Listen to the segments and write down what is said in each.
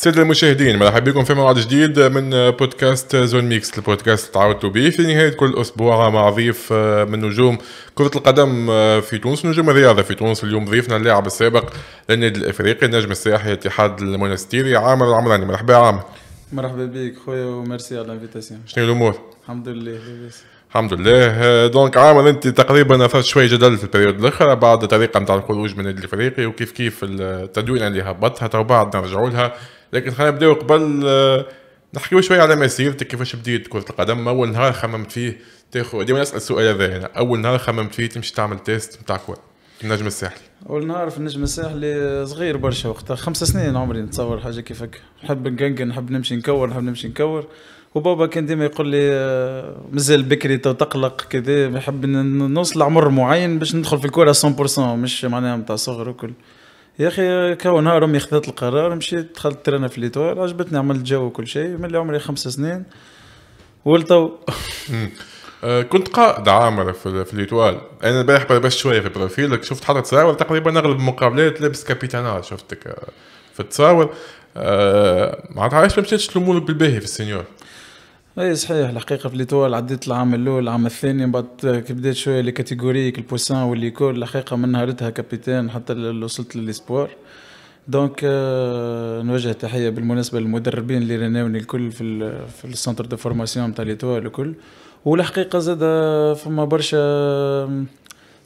سيد المشاهدين مرحبا بكم في موعد جديد من بودكاست زون ميكس البودكاست اللي تعودتوا به في نهايه كل اسبوع مع ضيف من نجوم كره القدم في تونس نجوم الرياضه في تونس اليوم ضيفنا اللاعب السابق للنادي الافريقي النجم السياحي الاتحاد المونستيري عامر العمراني مرحبا يا عامر مرحبا بك خويا وميرسي على الانفيتاسيون شنو الامور؟ الحمد لله لاباس الحمد لله دونك عامر انت تقريبا اثرت شويه جدل في البريود الاخر بعد الطريقه نتاع الخروج من الافريقي وكيف كيف التدوين اللي هبطها تو بعد نرجعوا لها لكن خلينا نبداو قبل آه، نحكيو شويه على مسيرتك كيفاش بديت كره القدم اول نهار خممت فيه تاخذ ديما نسال السؤال هذا يعني اول نهار خممت فيه تمشي تعمل تيست نتاع كره النجم الساحلي اول نهار في النجم الساحلي آه، صغير برشا وقتها خمس سنين عمري نتصور حاجه كيفك نحب نقنقن نحب نمشي نكور نحب نمشي نكور وبابا كان ديما يقول لي آه، مازال بكري تقلق كذا نحب نوصل لعمر معين باش ندخل في الكوره 100% مش معناها نتاع صغر وكل يا اخي كون نهار امي خذت القرار مشيت دخلت ترانا في ليتوار عجبتني عملت جو وكل شيء من اللي عمري خمس سنين ولتو آه، كنت قائد عامر في, ليتوال انا البارح بس شويه في بروفيلك شفت حتى تصاور تقريبا اغلب المقابلات لابس كابيتانات شفتك آه، في التصاور آه، معناتها علاش ما مشيتش الامور بالباهي في السينيور اي صحيح الحقيقه في ليتوال عديت العام الاول العام الثاني من بعد كي بديت شويه لي كاتيجوريك البوسان والليكول الحقيقه من نهارتها كابيتان حتى وصلت للاسبوار دونك آه، نوجه تحيه بالمناسبه للمدربين اللي رناوني الكل في ال في السنتر دو فورماسيون تاع ليتوال الكل والحقيقه زاد آه، فما برشا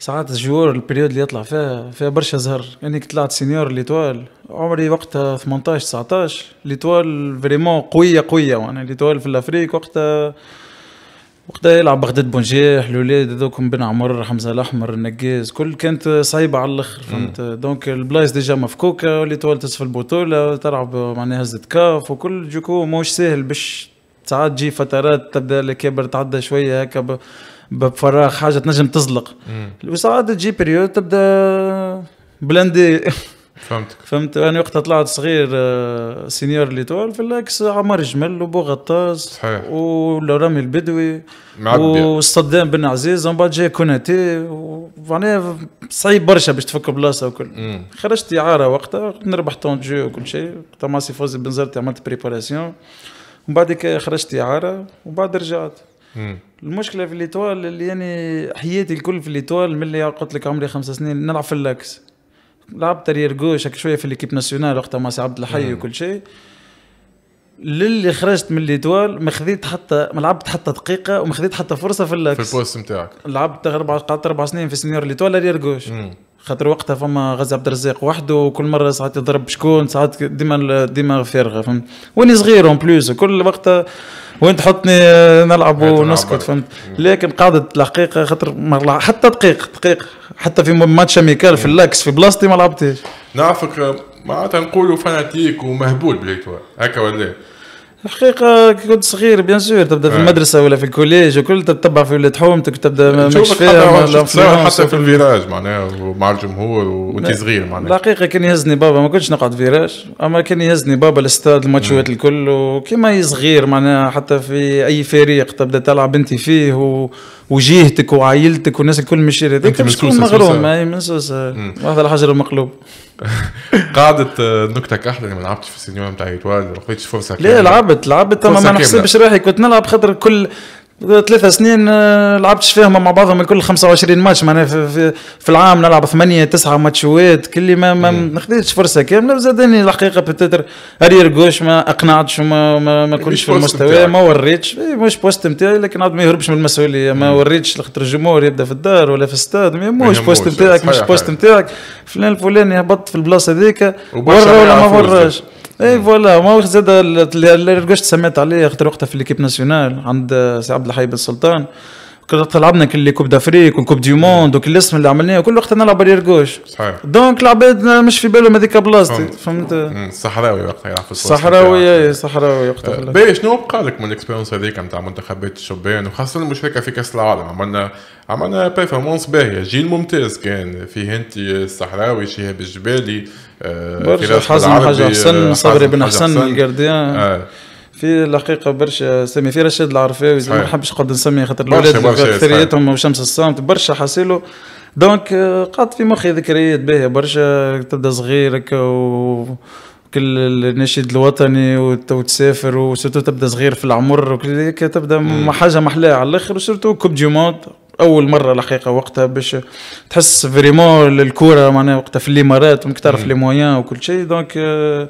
ساعات جوار البريود اللي يطلع فيها فيها برشا زهر يعني كي طلعت سينيور ليتوال عمري وقتها 18 19 ليتوال فريمون قويه قويه وانا يعني ليتوال في الافريك وقتها وقتها يلعب بغداد بونجيح الاولاد هذوكم بن عمر حمزه الاحمر النقاز كل كانت صعيبه على الاخر فهمت دونك البلايص ديجا مفكوكه وليتوال تصف البطوله تلعب معناها هزه كاف وكل جوكو موش ساهل باش ساعات تجي فترات تبدا الكبر تعدى شويه هكا بفراغ حاجه تنجم تزلق وساعات تجي بريود تبدا بلندي فهمتك فهمت انا يعني وقتها طلعت صغير سينيور آه، طول في الاكس عمر جمل وبو غطاس صحيح ولرامي البدوي وصدام بن عزيز ومن بعد جاي كوناتي معناها صعيب برشا باش تفك بلاصه وكل مم. خرجت اعاره وقتها نربح جو وكل شيء وقتها مع سي فوزي بنزرتي عملت بريباراسيون ومن بعد خرجت اعاره ومن بعد رجعت المشكله في ليتوال اللي يعني حياتي الكل في ليتوال من اللي قلت لك عمري خمس سنين نلعب في اللاكس لعبت ريال جوش هكا شويه في ليكيب ناسيونال وقتها مع عبد الحي وكل شيء للي خرجت من ليتوال ما خذيت حتى ما لعبت حتى دقيقه وما خذيت حتى فرصه في اللاكس في البوست نتاعك لعبت اربع قعدت اربع سنين في سنيور ليتوال ريال جوش مم. خاطر وقتها فما غزي عبد الرزاق وحده وكل مره ساعات يضرب شكون ساعات ديما ديما فارغه فهمت واني صغير اون بليس وكل وقتها وين تحطني آه، نلعب ونسكت فهمت لكن قعدت الحقيقه خاطر حتى دقيق دقيق حتى في ماتش اميكال في اللاكس في بلاصتي ما لعبتش نعرفك آه، معناتها نقولوا فاناتيك ومهبول بليتوا هكا ولا إيه؟ الحقيقة كي كنت صغير بيان سور تبدا في آه. المدرسة ولا في الكوليج وكل تتبع في ولاد حومتك تبدا مش فيها حتى في الفيراج معناها ومع الجمهور وانت صغير معناها الحقيقة كان يهزني بابا ما كنتش نقعد فيراج أما كان يهزني بابا الاستاد الماتشوات الكل وكيما صغير معناها حتى في أي فريق تبدا تلعب أنت فيه و... وجيهتك وعائلتك والناس الكل مش هذاك باش تكون مغروم من سوسة هذا الحجر المقلوب قعدت آه، نكته كحله اللي ما لعبتش في السينيور بتاعي ايتوال ما فرصه كامله لا لعبت لعبت ما نحسبش روحي كنت نلعب خاطر كل ثلاث سنين آه، لعبتش فيهم مع بعضهم الكل 25 ماتش معناها في, في, في العام نلعب ثمانية تسعة ماتشوات كل ما ما خذيتش فرصه كامله زادني الحقيقه بتتر ارير جوش ما اقنعتش وما ما, ما كنتش في المستوى ما وريتش مش بوست نتاعي لكن عاد ما يهربش من المسؤوليه ما وريتش خاطر الجمهور يبدا في الدار ولا في الستاد مش بوست نتاعك مش بوست نتاعك فلان الفلاني هبط في البلاصه هذيك ورا ولا ما وراش اي نعم. فوالا ماهوش زاد اللي رجعت سمعت عليه خاطر وقتها في ليكيب ناسيونال عند سي عبد الحي بن سلطان طلبنا اللي كوب دافريك والكوب دي موند وكل الاسم اللي عملناه كل وقت نلعب برير جوش صحيح دونك العباد مش في بالهم هذيك بلاصتي فهمت صحراوي وقتها يلعب في صحراوي اي صحراوي وقتها باهي شنو بقى لك من الاكسبيرونس هذيك نتاع منتخبات الشبان وخاصه المشاركه في كاس العالم عملنا عملنا بيرفورمانس باهيه جيل ممتاز كان فيه انت الصحراوي شهاب الجبالي آه، برشا حزم حاج حسن آه، صبري بن حسن القرديان آه. في الحقيقه برشا سمي في رشاد العرفاوي ما نحبش نقعد نسمي خاطر الاولاد اكثريتهم وشمس الصامت برشا حاسيلو دونك آه، قعدت في مخي ذكريات باهيه برشا تبدا صغير هكا و كل النشيد الوطني وتسافر وسورتو تبدا صغير في العمر وكل تبدا حاجه محلاها على الاخر وسورتو كوب دي موند اول مره الحقيقه وقتها باش تحس فريمون الكوره معناها وقتها في الامارات ماك تعرف لي موان وكل شيء دونك آه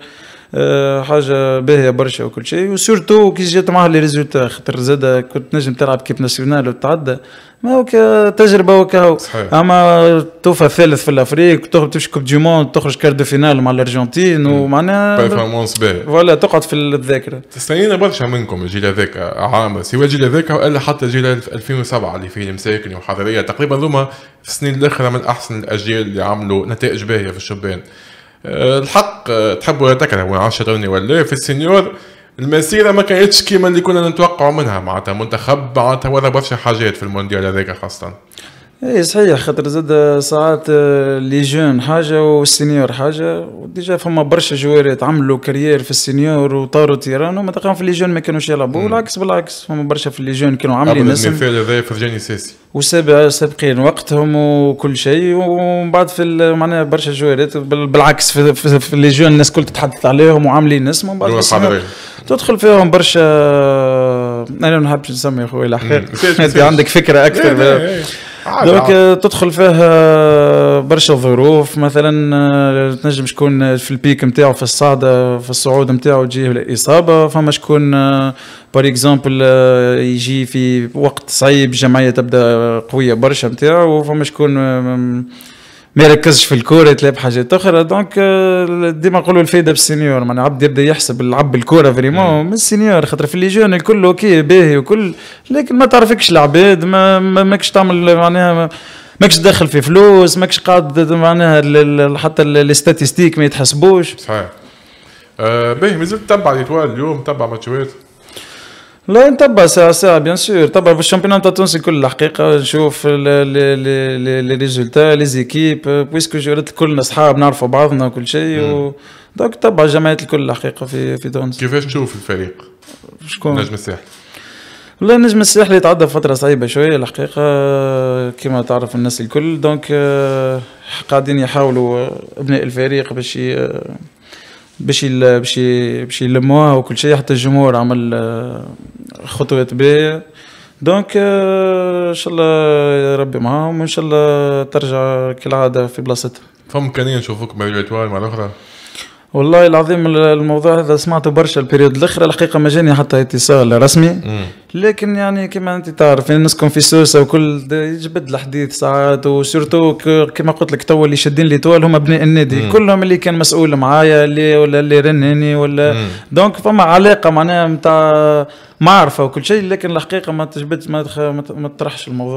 حاجه باهيه برشا وكل شيء وسورتو كي جات معاه لي ريزولتا خاطر زاد كنت نجم تلعب كيب ناسيونال وتعدى ما هو تجربه هو اما توفى ثالث في الافريق تخرج تمشي كوب دي موند تخرج كارد دو فينال مع الارجنتين ومعناها بيرفورمانس باهي فوالا تقعد في الذاكره تستنينا برشا منكم الجيل هذاك عام سواء الجيل هذاك والا حتى جيل 2007 اللي فيه المساكن وحضريه تقريبا هذوما في السنين الاخيره من احسن الاجيال اللي عملوا نتائج باهيه في الشبان آه، الحق آه، تحبوا تكرهوا عشروني ولا في السينيور المسيره ما كانتش كيما اللي كنا نتوقعوا منها معناتها منتخب معناتها ولا برشا حاجات في المونديال هذاك خاصه اي صحيح خاطر زاد آه، ساعات آه، لي جون حاجه والسينيور حاجه وديجا فما برشا جوارات عملوا كارير في السينيور وطاروا تيران وما تلقاهم في لي جون ما كانوش يلعبوا والعكس بالعكس فما برشا في لي جون كانوا عاملين اسم وسابع في جاني ساسي وسابقين سابقين وقتهم وكل شيء ومن بعد في معناها برشا جوارات بالعكس في, في, في لي جون الناس الكل تتحدث عليهم وعاملين اسم ومن بعد تدخل فيهم برشا آه، انا ما نحبش نسمي خويا الحقيقه عندك فكره اكثر دونك آه، تدخل فيها آه، برشا ظروف مثلا آه، تنجم شكون في البيك نتاعو في الصعده في الصعود نتاعو تجيه اصابه فما شكون بار اكزومبل يجي في وقت صعيب الجمعيه تبدا قويه برشا نتاعو فما شكون ما يركزش في الكوره تلعب حاجات اخرى دونك euh, ديما نقولوا الفايده بالسينيور معناها عبد يبدا يحسب العب بالكوره فريمون من السينيور خاطر في ليجون الكل اوكي باهي وكل لكن ما تعرفكش العباد ما ماكش تعمل معناها ماكش داخل في فلوس ماكش قاعد معناها حتى الاستاتيستيك ما يتحسبوش صحيح آه باهي مازلت تبع ليتوال اليوم تبع ماتشوات لا نتبع سا سا بيان سور تبع في تاع تونس الكل الحقيقه نشوف لي ريزولتا لي زيكيب بويسكو جرت كلنا اصحاب نعرفوا بعضنا وكل شيء و دونك تبع الجمعيات الكل الحقيقه في في تونس كيفاش تشوف الفريق؟ شكون؟ نجم الساحل والله النجم الساحلي تعدى فترة صعيبة شوية الحقيقة كما تعرف الناس الكل دونك آه، قاعدين يحاولوا ابناء الفريق باش آه، باش باش باش يلموها وكل شيء حتى الجمهور عمل آه، خطوه باهيه دونك ان شاء الله ربي معاهم وان شاء الله ترجع كالعاده في بلاصتها فهم امكانيه نشوفوك مع الاطوال مع الاخرى والله العظيم الموضوع هذا سمعته برشا البريود الاخر الحقيقه ما جاني حتى اتصال رسمي لكن يعني كما انت تعرف يعني نسكن في سوسه وكل يجبد الحديث ساعات وسورتو كما قلت لك تو اللي شادين لي طوال هم ابناء النادي مم. كلهم اللي كان مسؤول معايا اللي ولا اللي رنني ولا مم. دونك فما علاقه معناها نتاع معرفه وكل شيء لكن الحقيقه ما تجبدش ما, ما تطرحش الموضوع